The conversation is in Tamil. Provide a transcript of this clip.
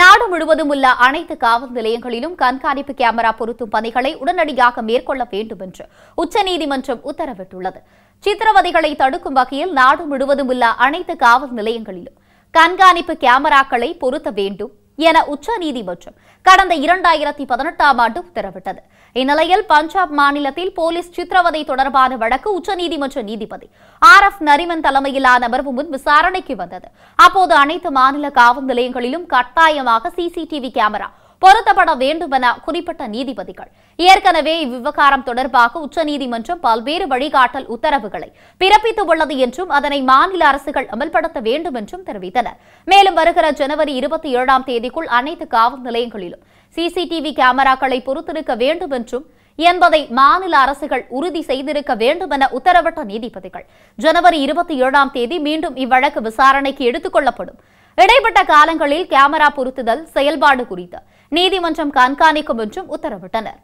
நாடு முழுவதும் உள்ள அனைத்து காவல் நிலையங்களிலும் கண்காணிப்பு கேமரா பொருத்தும் பணிகளை உடனடியாக மேற்கொள்ள வேண்டும் என்று உச்சநீதிமன்றம் உத்தரவிட்டுள்ளது சித்திரவதைகளை தடுக்கும் வகையில் நாடு முழுவதும் உள்ள அனைத்து காவல் நிலையங்களிலும் கண்காணிப்பு கேமராக்களை பொருத்த வேண்டும் என உச்ச நீதிமன்றம் கடந்த இரண்டாயிரத்தி பதினெட்டாம் ஆண்டு உத்தரவிட்டது இந்நிலையில் பஞ்சாப் மாநிலத்தில் போலீஸ் சித்திரவதை தொடர்பான வழக்கு உச்சநீதிமன்ற நீதிபதி ஆர் எஃப் நரிமன் தலைமையிலான அமர்வு முன் விசாரணைக்கு வந்தது அப்போது அனைத்து மாநில காவல் நிலையங்களிலும் கட்டாயமாக சிசிடிவி கேமரா பொருத்தப்பட வேண்டும் என குறிப்பிட்ட நீதிபதிகள் ஏற்கனவே இவ்விவகாரம் தொடர்பாக உச்சநீதிமன்றம் பல்வேறு வழிகாட்டல் உத்தரவுகளை பிறப்பித்துள்ளது என்றும் அதனை மாநில அரசுகள் அமல்படுத்த வேண்டும் என்றும் தெரிவித்தனர் மேலும் வருகிற ஜனவரி இருபத்தி ஏழாம் தேதிக்குள் அனைத்து காவல் நிலையங்களிலும் சிசிடிவி கேமராக்களை பொறுத்திருக்க வேண்டும் என்றும் என்பதை மாநில அரசுகள் உறுதி செய்திருக்க வேண்டும் என உத்தரவிட்ட நீதிபதிகள் ஜனவரி இருபத்தி ஏழாம் தேதி மீண்டும் இவ்வழக்கு விசாரணைக்கு எடுத்துக் கொள்ளப்படும் இடைப்பட்ட காலங்களில் கேமரா பொருத்துதல் செயல்பாடு குறித்து நீதிமன்றம் கண்காணிக்கும் என்றும் உத்தரவிட்டனர்